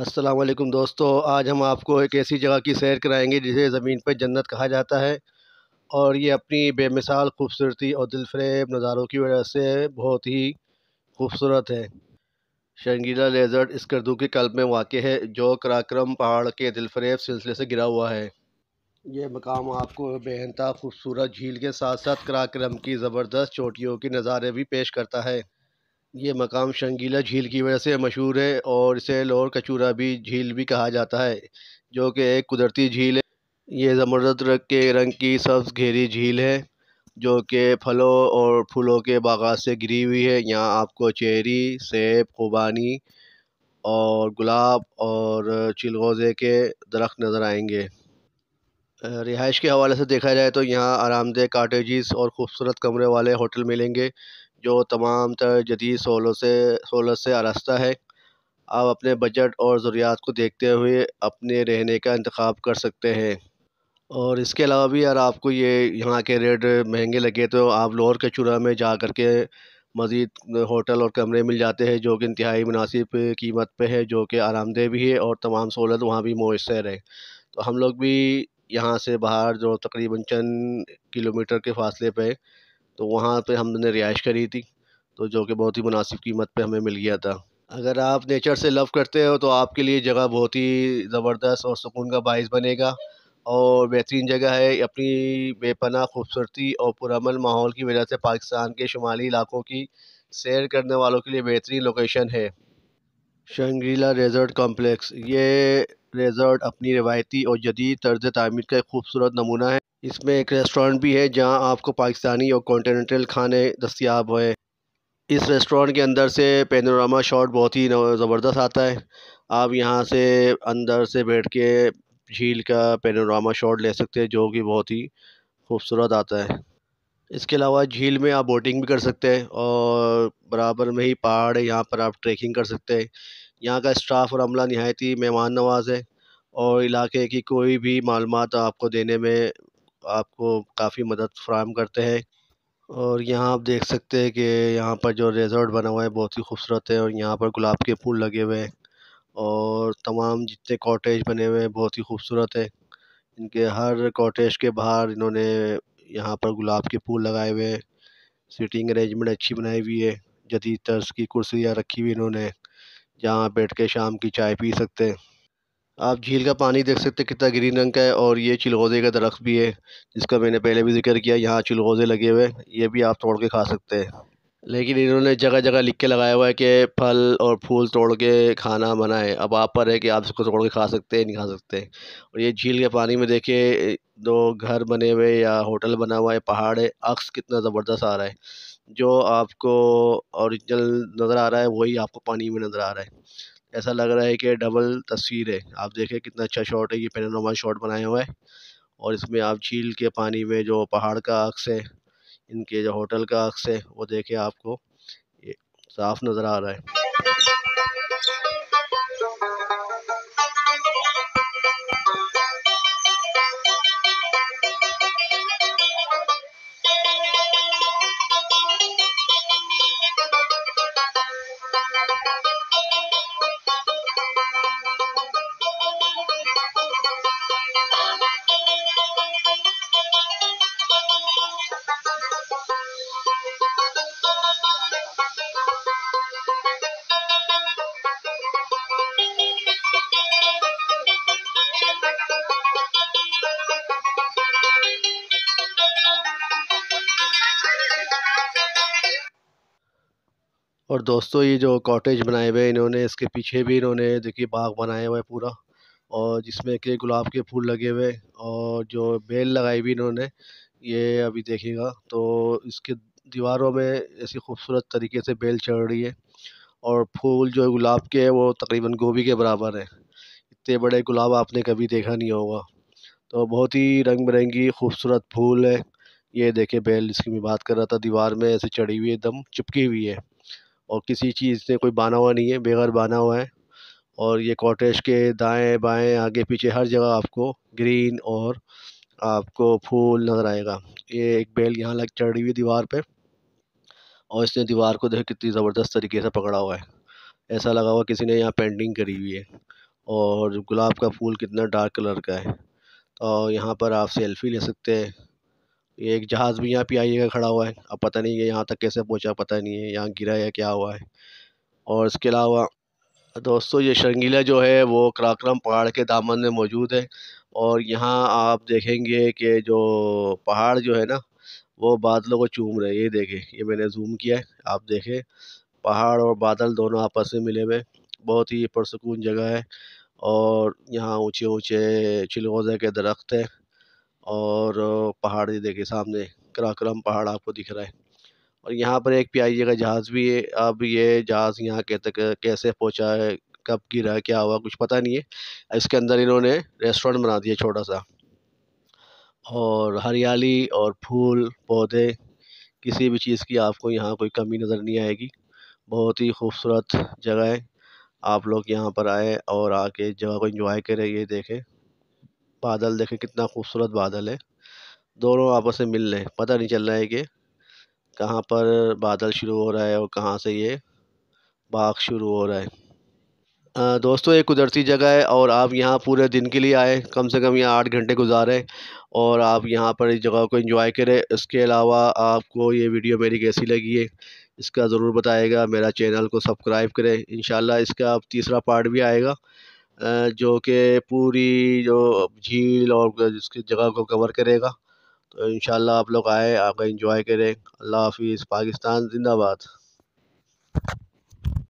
अस्सलाम दोस्तों आज हम आपको एक ऐसी जगह की सैर कराएंगे जिसे ज़मीन पर जन्नत कहा जाता है और ये अपनी बेमिसाल खूबसूरती और दिलफरेब नज़ारों की वजह से बहुत ही खूबसूरत है शंगीला लेज़र्ट स्कर्दू के कल्ब में वाक़ है जो कराक्रम पहाड़ के दिलफरेब सिलसिले से गिरा हुआ है ये मकाम आपको बेहनता खूबसूरत झील के साथ साथ कराक्रम की ज़बरदस्त चोटियों के नज़ारे भी पेश करता है ये मकाम शंगीला झील की वजह से मशहूर है और इसे लोअर कचूरा भी झील भी कहा जाता है जो कि एक कुदरती झील है ये ज़बरदस्त रंग के रंग की सब्ज़ घेरी झील है जो कि फलों और फूलों के बागात से घिरी हुई है यहाँ आपको चेरी सेब खुबानी और गुलाब और चिलगोज़े के दरख्त नज़र आएंगे रिहाइश के हवाले से देखा जाए तो यहाँ आरामदेह काटेजिस और ख़ूबसूरत कमरे वाले होटल मिलेंगे जो तमाम तर जदीद सहूलत से सहूलत से आरस्ता है आप अपने बजट और ज़रूरियात को देखते हुए अपने रहने का इंतखब कर सकते हैं और इसके अलावा भी अगर आपको ये यहाँ के रेट महंगे लगे तो आप लोअर कचूरा में जा कर के मज़ीद होटल और कमरे मिल जाते हैं जो कि इंतहाई मुनासिब कीमत पे है जो कि आरामदेह भी है और तमाम सहूलत वहाँ भी मैसर है तो हम लोग भी यहाँ से बाहर जो तकरीबन चंद किलोमीटर के फ़ासले पर तो वहाँ पे हमने रिहाइश करी थी तो जो कि बहुत ही मुनासिब कीमत पे हमें मिल गया था अगर आप नेचर से लव करते हो तो आपके लिए जगह बहुत ही ज़बरदस्त और सुकून का बायस बनेगा और बेहतरीन जगह है अपनी बेपना खूबसूरती और पुरमन माहौल की वजह से पाकिस्तान के शुमाली इलाकों की सैर करने वालों के लिए बेहतरीन लोकेशन है शंगरीला रेजर्ट कॉम्प्लेक्स ये रेजर्ट अपनी रिवायती और जदीद तर्ज तमीर का एक खूबसूरत नमूना है इसमें एक रेस्टोरेंट भी है जहाँ आपको पाकिस्तानी और कॉन्टीनेंटल खाने दस्तियाब हैं इस रेस्टोरेंट के अंदर से पेनोरामा शॉट बहुत ही ज़बरदस्त आता है आप यहाँ से अंदर से बैठ के झील का पेनोरामा शॉट ले सकते हैं जो कि बहुत ही खूबसूरत आता है इसके अलावा झील में आप बोटिंग भी कर सकते हैं और बराबर में ही पहाड़ है यहाँ पर आप ट्रैकिंग कर सकते हैं यहाँ का स्टाफ़ और अमला नहायत ही मेहमान नवाज़ है और इलाके की कोई भी मालूम आपको देने में आपको काफ़ी मदद फ्राहम करते हैं और यहाँ आप देख सकते हैं कि यहाँ पर जो रिज़ॉर्ट बना हुआ है बहुत ही खूबसूरत है और यहाँ पर गुलाब के फूल लगे हुए हैं और तमाम जितने कॉटेज बने हुए हैं बहुत ही खूबसूरत है इनके हर कॉटेज के बाहर इन्होंने यहाँ पर गुलाब के फूल लगाए हुए हैं सीटिंग अरेंजमेंट अच्छी बनाई हुई है जदीद तर्ज की कुर्सियाँ रखी हुई इन्होंने जहाँ बैठ के शाम की चाय पी सकते हैं आप झील का पानी देख सकते हैं कितना ग्रीन रंग का है और ये चिलगोज़े का दरख्त भी है जिसका मैंने पहले भी जिक्र किया यहाँ चिलगोज़े लगे हुए हैं ये भी आप तोड़ के खा सकते हैं लेकिन इन्होंने जगह जगह लिख के लगाया हुआ है कि फल और फूल तोड़ के खाना मना है अब आप पर है कि आप इसको तोड़ के खा सकते हैं नहीं खा सकते और ये झील के पानी में देखे दो घर बने हुए या होटल बना हुआ है पहाड़ है अक्स कितना ज़बरदस्त आ रहा है जो आपको ओरिजिनल नज़र आ रहा है वही आपको पानी में नज़र आ रहा है ऐसा लग रहा है कि डबल तस्वीर है आप देखें कितना अच्छा शॉट है ये पैनोरमा शॉट बनाया हुआ है और इसमें आप झील के पानी में जो पहाड़ का अक्स है इनके जो होटल का अक्स है वो देखे आपको साफ नज़र आ रहा है और दोस्तों ये जो कॉटेज बनाए हुए हैं इन्होंने इसके पीछे भी इन्होंने देखिए बाग बनाया हुआ है पूरा और जिसमें कि गुलाब के फूल लगे हुए और जो बेल लगाई हुई इन्होंने ये अभी देखेगा तो इसके दीवारों में ऐसी खूबसूरत तरीके से बेल चढ़ रही है और फूल जो गुलाब के है वो तकरीबन गोभी के बराबर है इतने बड़े गुलाब आपने कभी देखा नहीं होगा तो बहुत ही रंग बिरंगी खूबसूरत फूल है ये देखे बेल जिसकी मैं बात कर रहा था दीवार में ऐसे चढ़ी हुई है एकदम चिपकी हुई है और किसी चीज़ से कोई बना हुआ नहीं है बगैर बना हुआ है और ये कॉटेज के दाएं बाएं आगे पीछे हर जगह आपको ग्रीन और आपको फूल नज़र आएगा ये एक बेल यहाँ लग चढ़ी हुई दीवार पे और इसने दीवार को देखो कितनी ज़बरदस्त तरीके से पकड़ा हुआ है ऐसा लगा हुआ किसी ने यहाँ पेंटिंग करी हुई है और गुलाब का फूल कितना डार्क कलर का है और तो यहाँ पर आप सेल्फ़ी ले सकते हैं ये एक जहाज़ भी यहाँ पे आई का खड़ा हुआ है अब पता नहीं ये यहाँ तक कैसे पहुँचा पता नहीं है यहाँ गिरा या क्या हुआ है और इसके अलावा दोस्तों ये शर्ंगीला जो है वो कराक्रम पहाड़ के दामन में मौजूद है और यहाँ आप देखेंगे कि जो पहाड़ जो है ना वो बादलों को चूम रहे हैं ये देखें ये मैंने जूम किया है आप देखें पहाड़ और बादल दोनों आपस में मिले हुए बहुत ही पुरसकून जगह है और यहाँ ऊंचे ऊंचे चिलगोज़े के दरख्त हैं और पहाड़ ये देखे सामने कराक्रम पहाड़ आपको दिख रहा है और यहाँ पर एक पी का जहाज़ भी है अब ये जहाज़ यहाँ के तक कैसे पहुँचा है कब गिरा क्या हुआ कुछ पता नहीं है इसके अंदर इन्होंने रेस्टोरेंट बना दिया छोटा सा और हरियाली और फूल पौधे किसी भी चीज़ की आपको यहाँ कोई कमी नज़र नहीं आएगी बहुत ही खूबसूरत जगह है आप लोग यहाँ पर आए और आके जगह को इन्जॉय करें ये देखें बादल देखें कितना खूबसूरत बादल है दोनों आपस में मिल रहे हैं पता नहीं चल रहा है कि कहाँ पर बादल शुरू हो रहा है और कहाँ से ये बाग शुरू हो रहा है दोस्तों एक कुदरती जगह है और आप यहाँ पूरे दिन के लिए आए कम से कम यहाँ आठ घंटे गुजारें और आप यहाँ पर इस जगह को एंजॉय करें इसके अलावा आपको ये वीडियो मेरी कैसी लगी है इसका ज़रूर बताएगा मेरा चैनल को सब्सक्राइब करें इन इसका अब तीसरा पार्ट भी आएगा जो कि पूरी जो झील और जिसकी जगह को कवर करेगा तो इन आप लोग आए आपका इंजॉय करें अल्लाह हाफिज़ पाकिस्तान ज़िंदाबाद